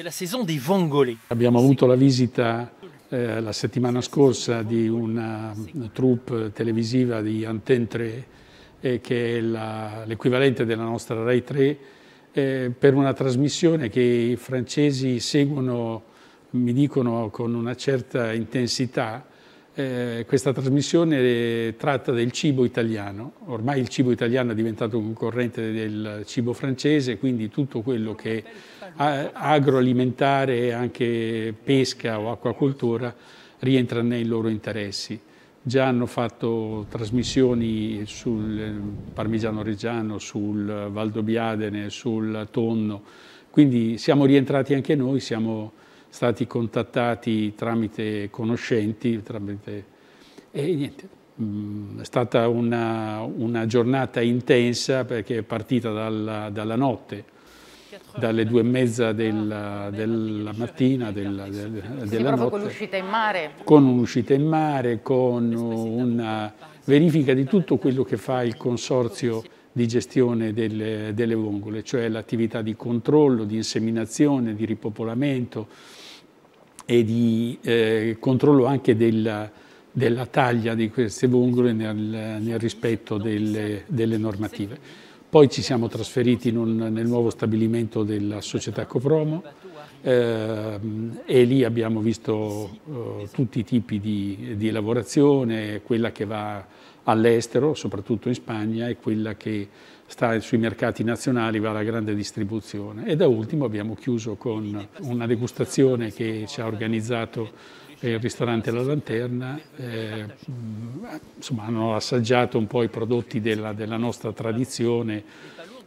C'est la saison des vongolais. Abbiamo avuto la visita eh, la settimana scorsa di una, una troupe televisiva di Antenne 3, eh, che è l'equivalente della nostra Rai 3, eh, per una trasmissione che i francesi seguono, mi dicono, con una certa intensità, eh, questa trasmissione tratta del cibo italiano, ormai il cibo italiano è diventato concorrente del cibo francese, quindi tutto quello che è agroalimentare e anche pesca o acquacoltura rientra nei loro interessi. Già hanno fatto trasmissioni sul parmigiano reggiano, sul Valdobiadene, sul tonno, quindi siamo rientrati anche noi, siamo stati contattati tramite conoscenti, tramite... e niente. Mm, è stata una, una, giornata intensa perché è partita dalla, dalla notte, dalle due e mezza della, della mattina, della, della, notte. Con un'uscita in mare. Con un'uscita in mare, con una verifica di tutto quello che fa il consorzio di gestione delle, delle vongole, cioè l'attività di controllo, di inseminazione, di ripopolamento e di eh, controllo anche del, della taglia di queste vongole nel, nel rispetto delle, delle normative. Poi ci siamo trasferiti un, nel nuovo stabilimento della società Copromo ehm, e lì abbiamo visto eh, tutti i tipi di, di, lavorazione, quella che va all'estero, soprattutto in Spagna, e quella che sta sui mercati nazionali, va alla grande distribuzione. E da ultimo abbiamo chiuso con una degustazione che ci ha organizzato il ristorante La Lanterna, eh, insomma, hanno assaggiato un po' i prodotti della, della nostra tradizione,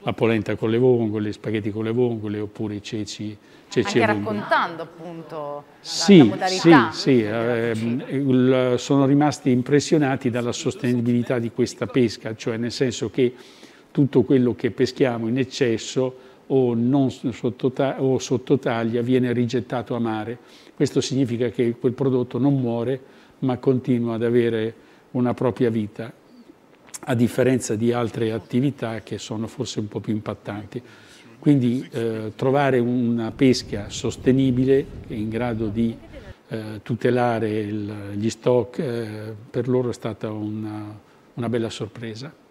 la polenta con le vongole, gli spaghetti con le vongole oppure i ceci, ceci Anche raccontando appunto la, sì, la modalità. Sì, sì eh, ehm, sono rimasti impressionati dalla sostenibilità di questa pesca, cioè nel senso che tutto quello che peschiamo in eccesso o, sotto, o sottotaglia viene rigettato a mare. Questo significa che quel prodotto non muore ma continua ad avere una propria vita, a differenza di altre attività che sono forse un po' più impattanti. Quindi eh, trovare una pesca sostenibile in grado di eh, tutelare il, gli stock eh, per loro è stata una, una bella sorpresa.